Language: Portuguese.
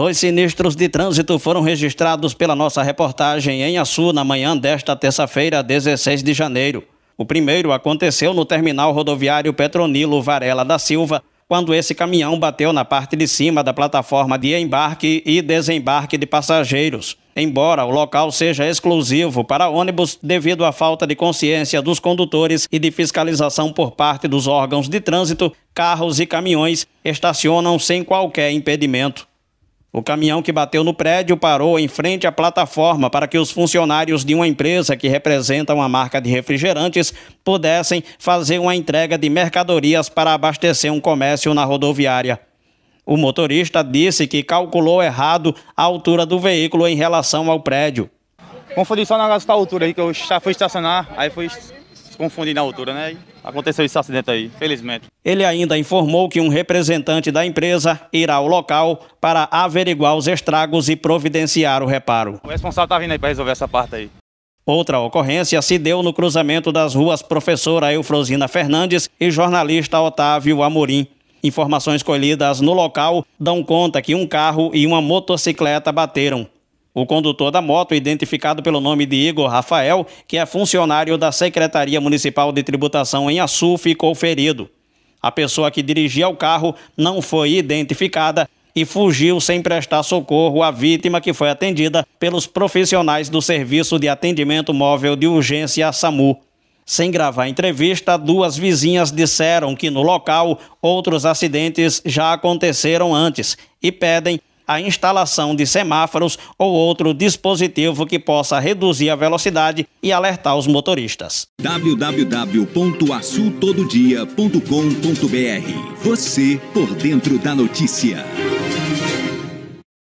Dois sinistros de trânsito foram registrados pela nossa reportagem em Açu na manhã desta terça-feira, 16 de janeiro. O primeiro aconteceu no terminal rodoviário Petronilo Varela da Silva, quando esse caminhão bateu na parte de cima da plataforma de embarque e desembarque de passageiros. Embora o local seja exclusivo para ônibus devido à falta de consciência dos condutores e de fiscalização por parte dos órgãos de trânsito, carros e caminhões estacionam sem qualquer impedimento. O caminhão que bateu no prédio parou em frente à plataforma para que os funcionários de uma empresa que representa uma marca de refrigerantes pudessem fazer uma entrega de mercadorias para abastecer um comércio na rodoviária. O motorista disse que calculou errado a altura do veículo em relação ao prédio. Confundi só na altura aí que eu já fui estacionar, aí fui confundir na altura, né? aconteceu esse acidente aí, felizmente. Ele ainda informou que um representante da empresa irá ao local para averiguar os estragos e providenciar o reparo. O responsável está vindo aí para resolver essa parte aí. Outra ocorrência se deu no cruzamento das ruas Professora Eufrosina Fernandes e jornalista Otávio Amorim. Informações colhidas no local dão conta que um carro e uma motocicleta bateram. O condutor da moto, identificado pelo nome de Igor Rafael, que é funcionário da Secretaria Municipal de Tributação em Açu, ficou ferido. A pessoa que dirigia o carro não foi identificada e fugiu sem prestar socorro à vítima que foi atendida pelos profissionais do Serviço de Atendimento Móvel de Urgência SAMU. Sem gravar a entrevista, duas vizinhas disseram que no local outros acidentes já aconteceram antes e pedem a instalação de semáforos ou outro dispositivo que possa reduzir a velocidade e alertar os motoristas. www.açutododia.com.br Você por dentro da notícia.